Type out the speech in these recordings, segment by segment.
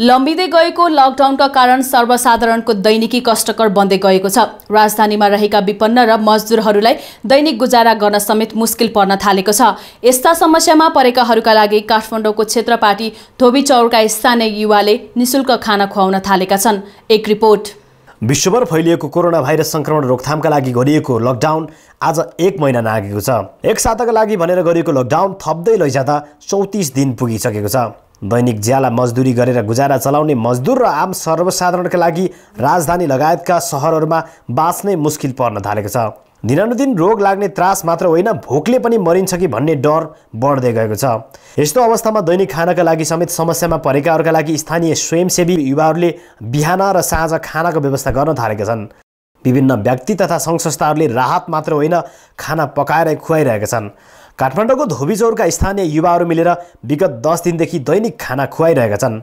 लम्बिँदै गएको लकडाउनका कारण सर्वसाधारणको दैनिकी कष्टकर बन्दै गएको छ राजधानीमा रहेका विपन्न र मजदुरहरूलाई दैनिक गुजारा गर्न समेत मुस्किल पर्न थालेको छ यस्ता समस्यामा परेकाहरूका लागि काठमाडौँको क्षेत्रपाटी धोबी चौरका स्थानीय युवाले निशुल्क खाना खुवाउन थालेका छन् एक रिपोर्ट विश्वभर फैलिएको कोरोना भाइरस सङ्क्रमण रोकथामका लागि गरिएको लकडाउन आज एक महिना नागेको छ एक साताका लागि भनेर गरिएको लकडाउन थप्दै लैजाँदा चौतिस दिन पुगिसकेको छ दैनिक ज्याला मजदुरी गरेर गुजारा चलाउने मजदुर र आम सर्वसाधारणका लागि राजधानी लगायतका सहरहरूमा बाँच्नै मुस्किल पर्न थालेको छ दिनानुदिन रोग लाग्ने त्रास मात्र होइन भोकले पनि मरिन्छ कि भन्ने डर बढ्दै गएको छ यस्तो अवस्थामा दैनिक खानाका लागि समेत समस्यामा परेकाहरूका लागि स्थानीय स्वयंसेवी युवाहरूले बिहान र साँझ खानाको व्यवस्था गर्न थालेका छन् विभिन्न व्यक्ति तथा सङ्घ संस्थाहरूले राहत मात्र होइन खाना पकाएर खुवाइरहेका छन् काठमाडौँको धोबीचौरका स्थानीय युवाहरू मिलेर विगत दस दिनदेखि दैनिक खाना खुवाइरहेका छन्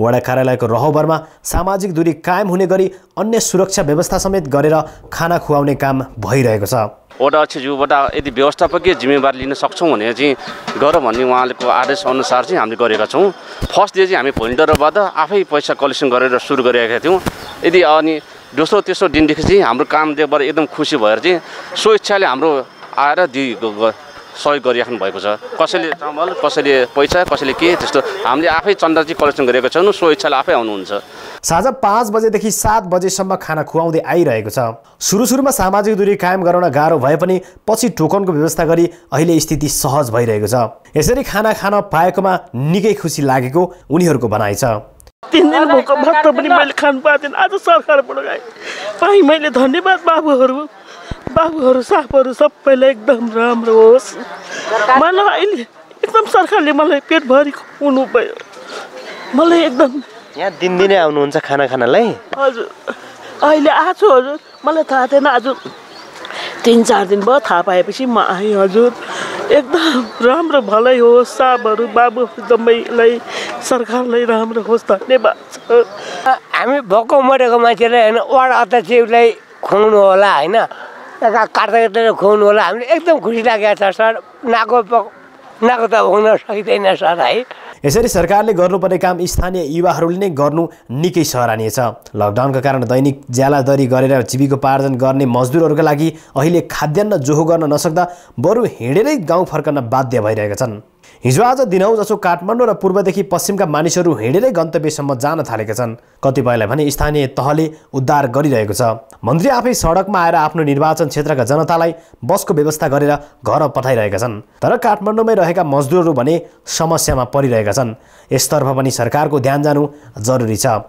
वडा कार्यालयको रहभरमा सामाजिक दूरी कायम हुने गरी अन्य सुरक्षा व्यवस्था समेत गरेर खाना खुवाउने काम भइरहेको छ वडा अक्षज्यूबाट यदि व्यवस्थापकीय जिम्मेवारी लिन सक्छौँ भने चाहिँ गर भन्ने आदेश अनुसार चाहिँ हामीले गरेका छौँ फर्स्ट डे चाहिँ हामी भोलिन्टरबाट आफै पैसा कलेक्सन गरेर सुरु गरेका थियौँ यदि अनि दोस्रो तेस्रो दिनदेखि चाहिँ हाम्रो काम कामदेवबाट एकदम खुसी भएर चाहिँ सो हाम्रो आएर दि सहयोग गरिराख्नु भएको छ कसैले चामल कसैले पैसा कसैले के त्यस्तो हामीले आफै चन्दा चाहिँ कलेक्सन गरेका छौँ इच्छाले आफै आउनुहुन्छ साँझ पाँच बजेदेखि सात बजेसम्म खाना खुवाउँदै आइरहेको छ सुरु सुरुमा सामाजिक दूरी कायम गराउन गाह्रो भए पनि पछि टोकनको व्यवस्था गरी अहिले स्थिति सहज भइरहेको छ यसरी खाना खान पाएकोमा निकै खुसी लागेको उनीहरूको भनाइ छ तिन दिन भोक भत्त पनि मैले खानु पाएको थिएन आज सरकारबाट पाएँ मैले धन्यवाद बाबुहरू बाबुहरू सापहरू सबैलाई एकदम राम्रो होस् मलाई अहिले एकदम सरकारले मलाई पेटभरि खुवाउनु भयो मलाई एकदम यहाँ दिनदिनै आउनुहुन्छ खाना खानालाई हजुर अहिले आएको छु हजुर मलाई थाहा थिएन आज तिन चार दिन भयो थाहा पाएपछि म आएँ हजुर एकदम राम्रो भलै होस् सापहरू बाबु जम्मैलाई सरकारलाई राम्रो होस् धन्यवाद हामी भएको मरेको मान्छेलाई होइन वार्ड अध्यक्षलाई खुवाउनु होला होइन यता काट्दा काट्दै खुवाउनु होला हामीले एकदम खुसी लागेको छ सर नाको नाको त हुन सकिँदैन सर है यसरी सरकारले गर्नुपर्ने काम स्थानीय युवाहरूले नै गर्नु निकै सराहनीय छ लकडाउनका कारण दैनिक ज्यालादरी गरेर जीविकोपार्जन गर्ने मजदुरहरूका लागि अहिले खाद्यान्न जोहो गर्न नसक्दा बरु हिँडेरै गाउँ फर्कन बाध्य भइरहेका छन् हिजो आज दिनौ जसो काठमाडौँ र पूर्वदेखि पश्चिमका मानिसहरू हिँडेरै गन्तव्यसम्म जान थालेका छन् कतिपयलाई भने स्थानीय तहले उद्धार गरिरहेको छ मन्त्री आफै सडकमा आएर आफ्नो निर्वाचन क्षेत्रका जनतालाई बसको व्यवस्था गरेर घर पठाइरहेका छन् तर काठमाडौँमै रहेका मजदुरहरू भने समस्यामा परिरहेका छन् यसतर्फ पनि सरकारको ध्यान जानु जरुरी छ